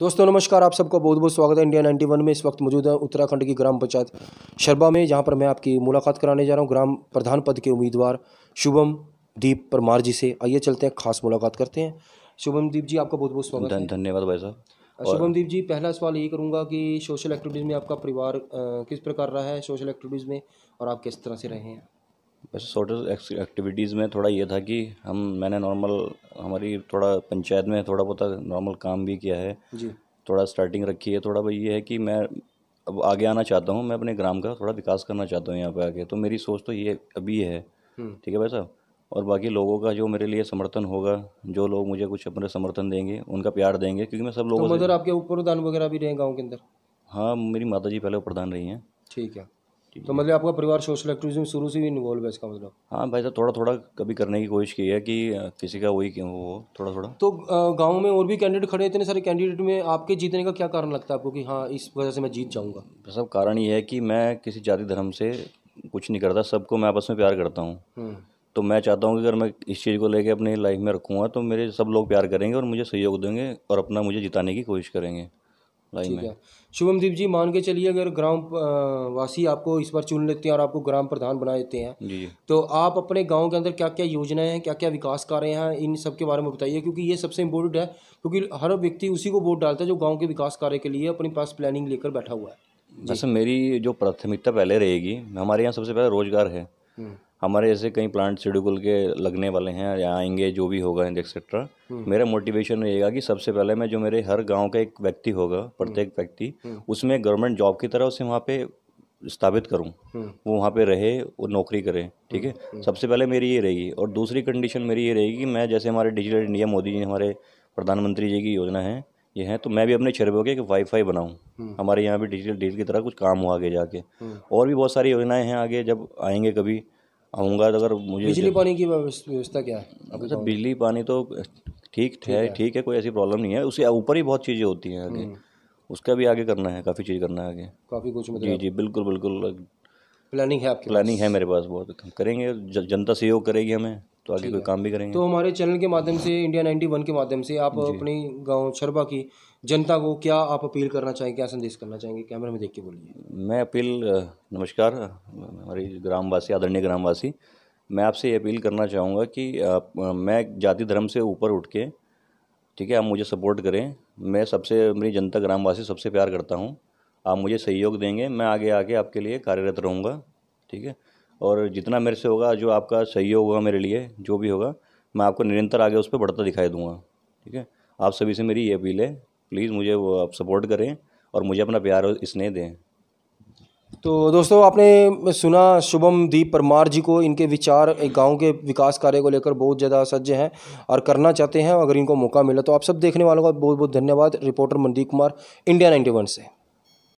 दोस्तों नमस्कार आप सबका बहुत बहुत स्वागत है इंडिया 91 में इस वक्त मौजूद है उत्तराखंड की ग्राम पंचायत शर्बा में जहां पर मैं आपकी मुलाकात कराने जा रहा हूं ग्राम प्रधान पद के उम्मीदवार शुभम दीप परमार जी से आइए चलते हैं खास मुलाकात करते हैं शुभम दीप जी आपका बहुत बहुत स्वागत है धन्यवाद भाई साहब शुभमदीप जी पहला सवाल ये करूँगा कि सोशल एक्टिविटीज़ में आपका परिवार किस प्रकार रहा है सोशल एक्टिविटीज़ में और आप किस तरह से रहे हैं वैसे सोशल एक्टिविटीज़ में थोड़ा ये था कि हम मैंने नॉर्मल हमारी थोड़ा पंचायत में थोड़ा बहुत नॉर्मल काम भी किया है जी थोड़ा स्टार्टिंग रखी है थोड़ा भाई ये है कि मैं अब आगे आना चाहता हूँ मैं अपने ग्राम का थोड़ा विकास करना चाहता हूँ यहाँ पे आके तो मेरी सोच तो ये अभी है हम्म। ठीक है भाई साहब और बाकी लोगों का जो मेरे लिए समर्थन होगा जो लोग मुझे कुछ अपने समर्थन देंगे उनका प्यार देंगे क्योंकि मैं सब लोगों तो मतलब आपके ऊपर प्रधान वगैरह भी रहे गाँव के अंदर हाँ मेरी माता जी पहले प्रधान रही हैं ठीक है तो मतलब आपका परिवार सोशल एक्टिविज्म शुरू से भी इन्वॉल्व है इसका मतलब हाँ भाई साहब तो थोड़ा थोड़ा कभी करने की कोशिश की है कि किसी का वही क्यों हो थोड़ा थोड़ा तो गाँव में और भी कैंडिडेट खड़े इतने सारे कैंडिडेट में आपके जीतने का क्या कारण लगता है आपको कि हाँ इस वजह से मैं जीत जाऊँगा सब कारण ये है कि मैं किसी जाति धर्म से कुछ नहीं करता सबको मैं आपस में प्यार करता हूँ हम्म। तो मैं चाहता हूँ कि अगर मैं इस चीज़ को लेकर अपनी लाइफ में रखूँगा तो मेरे सब लोग प्यार करेंगे और मुझे सहयोग देंगे और अपना मुझे जिताने की कोशिश करेंगे ठीक है शुभमदीप जी मान के चलिए अगर ग्राम वासी आपको इस बार चुन लेते हैं और आपको ग्राम प्रधान बना देते हैं जी तो आप अपने गांव के अंदर क्या क्या योजनाएं हैं क्या क्या विकास कार्य हैं इन सब के बारे में बताइए क्योंकि ये सबसे इम्पोर्टेंट है क्योंकि हर व्यक्ति उसी को वोट डालता है जो गाँव के विकास कार्य के लिए अपने पास प्लानिंग लेकर बैठा हुआ है वैसे अच्छा, मेरी जो प्राथमिकता पहले रहेगी हमारे यहाँ सबसे पहले रोजगार है हम्म। हमारे जैसे कई प्लांट शेड्यूल के लगने वाले हैं या आएंगे जो भी होगा एक्सेट्रा हम्म। मेरा मोटिवेशन रहेगा कि सबसे पहले मैं जो मेरे हर गांव का एक व्यक्ति होगा हम्म। प्रत्येक व्यक्ति हम्म। उसमें गवर्नमेंट जॉब की तरह उसे वहाँ पे स्थापित करूँ वो वहाँ पे रहे और नौकरी करे ठीक है सबसे पहले मेरी ये रहेगी और दूसरी कंडीशन मेरी ये रहेगी कि मैं जैसे हमारे डिजिटल इंडिया मोदी जी हमारे प्रधानमंत्री जी की योजना है ये है तो मैं भी अपने क्षेत्र के वाईफाई बनाऊँ हमारे यहाँ भी डिजिटल डील की तरह कुछ काम हो आगे जाके और भी बहुत सारी योजनाएं हैं आगे जब आएंगे कभी आऊँगा तो अगर मुझे बिजली पानी की व्यवस्था क्या है अच्छा बिजली पानी तो ठीक है ठीक है कोई ऐसी प्रॉब्लम नहीं है उसके ऊपर ही बहुत चीज़ें होती हैं आगे हम्म। उसका भी आगे करना है काफ़ी चीज़ करना है आगे काफ़ी कुछ मतलब जी जी बिल्कुल बिल्कुल प्लानिंग है आपकी प्लानिंग है मेरे पास बहुत करेंगे जनता सहयोग करेगी हमें तो आगे कोई काम भी करेंगे तो हमारे चैनल के माध्यम से इंडिया नाइन्टी वन के माध्यम से आप अपनी गाँव शरबा की जनता को क्या आप अपील करना चाहेंगे क्या संदेश करना चाहेंगे कैमरे में देख के बोलिए मैं अपील नमस्कार हमारी ग्रामवासी आदरणीय ग्रामवासी मैं आपसे ये अपील करना चाहूँगा कि आप मैं जाति धर्म से ऊपर उठ के ठीक है आप मुझे सपोर्ट करें मैं सबसे मेरी जनता ग्रामवासी सबसे प्यार करता हूँ आप मुझे सहयोग देंगे मैं आगे आके आपके लिए कार्यरत रहूँगा ठीक है और जितना मेरे से होगा जो आपका सहयोग होगा मेरे लिए जो भी होगा मैं आपको निरंतर आगे उस पर बढ़ता दिखाई दूंगा ठीक है आप सभी से मेरी ये अपील है प्लीज़ मुझे वो आप सपोर्ट करें और मुझे अपना प्यार और स्नेह दें तो दोस्तों आपने सुना शुभम दीप परमार जी को इनके विचार गांव के विकास कार्य को लेकर बहुत ज़्यादा सज्ज हैं और करना चाहते हैं अगर इनको मौका मिला तो आप सब देखने वालों का बहुत बहुत धन्यवाद reporter Mandeep Kumar India ninety से